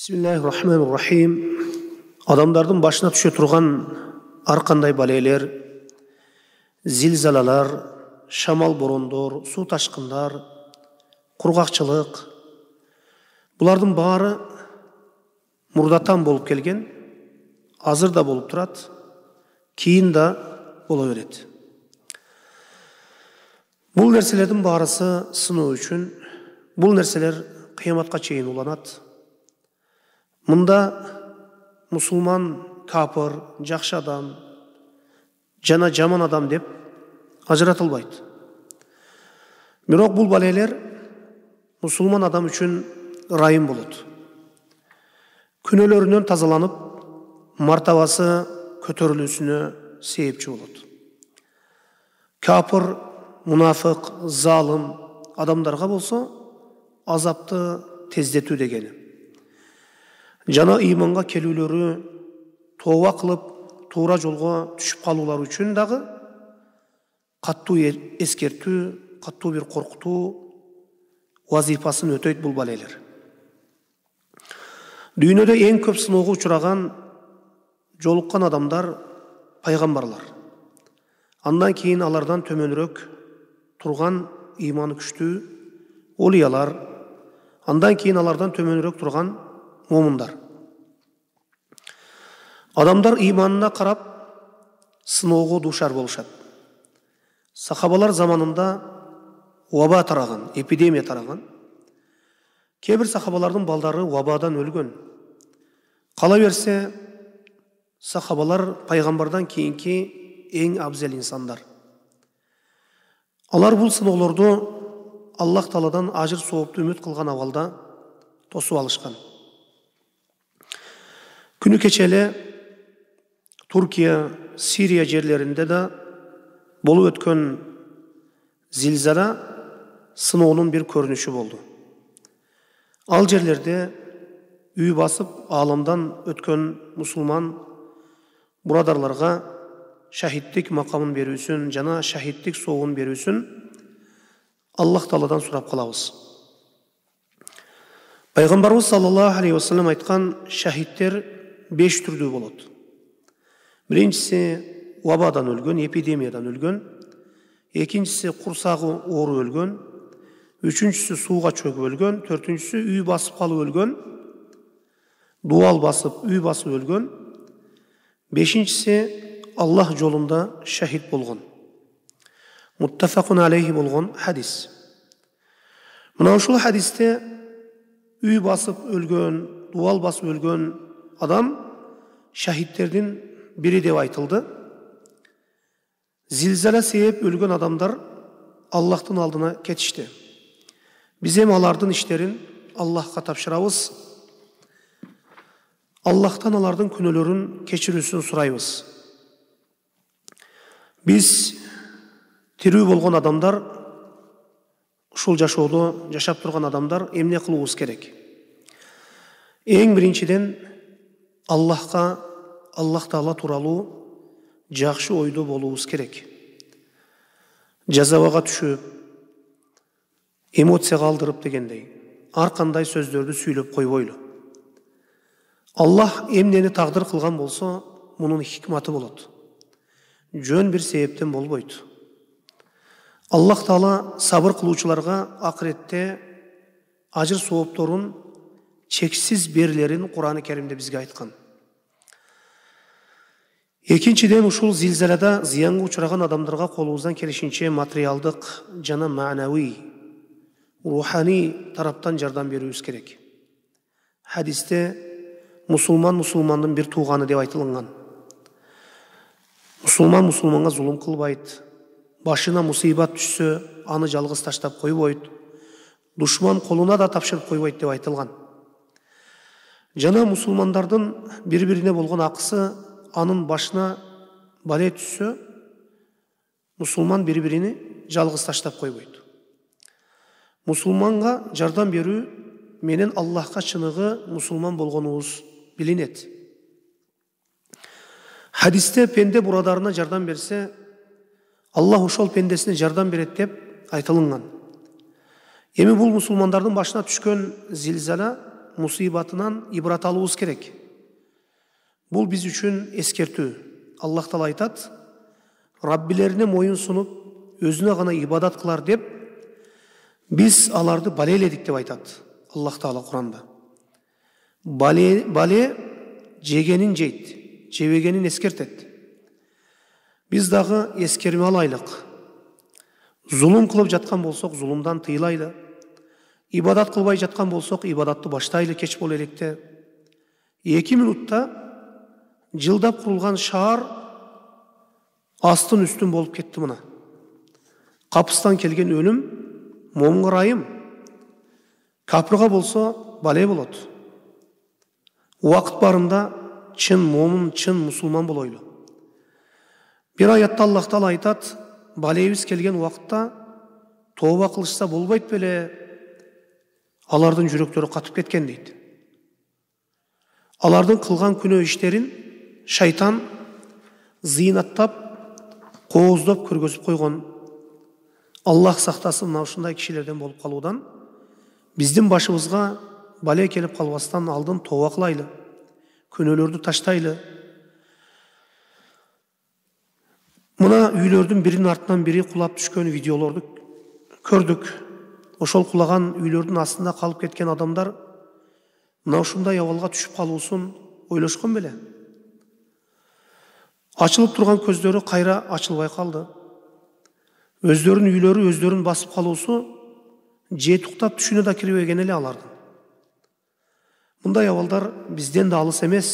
бисмиллахи рахмани рахим адамдардың башына түше тұрған арқандай бәлелер зілзалалар шамал борондор су ташқындар құрғақшылық бұлардың бары мұрдатан болып келген азыр да болып тұрады кейін да бола береді бұл нәрселердің барысы сыну үшін бұл нәрселер қияматқа чейін уланады Мұнда мұсылман кәпір жақсы адам жана жаман адам деп ажыратылбайды бирок бул балелер мусулман адам үшін ырайым болот күнөөлөрүнөн тазаланып мартабасы көтөрүлүүсүнө себепчи болот кәпір мунафық залым адамдарға болса азапты тездету дегені жана ыйманга келүүлөрү тооба кылып туура жолго түшүп калуулары үчүн дагы катуу эскертүү катуу бир коркутуу вазифасын өтөйт бул балелер дүйнөдө эң көп сыноого учураган жолуккан адамдар пайгамбарлар андан кийин алардан төмөнүрөөк турган ыйманы күчтүү олиялар андан кийин алардан төмөнүрөөк турган момындар адамдар иманына қарап сынауға душар болышады сахабалар заманында уаба тараған эпидемия тараған кейбір сахабалардың балдары уабадан өлген қала берсе сахабалар пайғамбардан кейінгі ең абзел инсандар алар бұл сынауларды аллах тағаладан ажыр соғыпты үміт қылған авалда тосып алышқан Günü keçeli Türkiye, Suriye yerlerinde de bolu ötken zilzara sınavının bir görünüşü oldu. Al yerlerde üyü basıp ağlamdan ötken Müslüman buradarlarga şahitlik makamın berüsün, cana şahitlik soğun berüsün, Allah taladan surap kalabız. Peygamberimiz sallallahu aleyhi ve sellem aytkan şahitler беш түрдүү болады біріншісі вабадан өлгөн эпидемиядан өлгөн екіншісі курсагы ооруп өлгөн үчүнчүсү суға чөгүп өлгөн төртіншісі үй басып калып өлгөн дуал басып үй басып өлгөн бешинчиси аллах жолунда шахид болған муттафакун алейхи болған хадис мына ушул хадисте үй басып өлгөн дубал басып өлгөн адам шахиттердің бірі деп айтылды зілзала себеп өлген адамдар аллахтың алдына кетішті біз эми алардын иштерин аллахка тапшырабыз аллахтан алардың күнөөлөрүн кечирүүсүн сурайбыз Біз, тирүү болгон адамдар ушул жашоодо жашап тұрған адамдар эмне кылуубуз керек эң биринчиден аллахқа аллах тағала туралы жақсы ойда болуымыз керек жазаға түшіп эмоция қалдырып дегендей арқандай сөздерді сөйлеп қойбойлы аллах емнені тағдыр қылған болса мұның хикматы болады жөн бір себептен болбойды аллах тағала сабыр қылушыларға ақыретте ажыр тұрын, чексіз берлерін құран кәрімде бізге айтқан экинчиден ушул зилзалада зыянга учураган адамдарга колубуздан келишинче материалдык жана маанавий руханий тараптан жардам берүүбүз керек хадисте мусулман мусулмандын бир туғаны деп айтылынган мусулман мусулманга зулум кылбайт башына мусибат түшсө аны жалгыз таштап койбойт душман колуна да тапшырып койбойт деп айтылган жана мусулмандардын бири бирине болгон акысы анын башына бале түссе мұсылман бір біріні жалғыз таштап койбойт мұсылманға жардам беру менен аллахқа чыныгы мұсылман болғаныңыз билинет хадисте пенде бұрадарына жардам берсе аллах ошол пендесіне жардам берет деп айтылынган эми бул мусулмандардын башына түшкөн зилзала мусыйбатынан ибрат алуубуз керек бұл біз үшін ескерту аллах тағала айтады раббилеріне мойын сұнып өзіне ғана ибадат қылар деп біз аларды балеледік деп айтады аллах тағала құранда бале, бале жегенін жейт жебегенін ескертеді біз дағы ескерме алайлық зұлым қылып жатқан болсақ зұлымдан тыйылайлы ибадат қылбай жатқан болсақ ибадатты баштайлы кеш бол еректе екі минутта жылдап құрылған шаар астын үстін болып кетті мына қапыстан келген өлім момын райым кәпірға болса бәле болады уақыт барында чын момын чын мұсылман болайлы бір аятта аллах тағала айтады бәлебіз келген уақытта тоба қылышса болбайды беле алардың жүректері қатып кеткен дейді алардың қылған күнә іштерін шайтан зыйнаттап қоздап көргізіп қойған аллах сақтасын мына ұшындай кішілерден болып қалудан біздің башымызға бәле келіп қалбастан алдын тоба қылайлы көнелерді таштайлы мына үйлердің бірінің артынан бірі құлап түшкен видеоларды көрдік ошол құлаған үйлердің астында қалып кеткен адамдар мына ушундай ауылға түшіп қалуысын ойлашқан беле ашылып тұрған көздері қайра ашылбай қалды өздерін үйлері өздерін басып қалусы жетуқтап түшіне да кірбеген эле алардын мындай абалдар бізден да алыс емес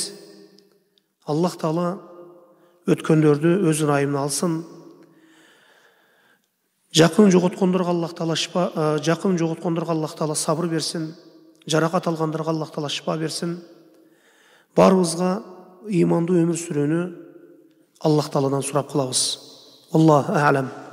аллах таала өткендерді өз ырайымына алсын жақын жоғалтқандарға аллах тағала шипа жақын жоғалтқандарға аллах тағала сабыр берсін жарақат алғандарға аллах тағала шипа берсін барымызға иманды өмір сүрүүнү alloh taolodan so'rab qilamiz allohu alem.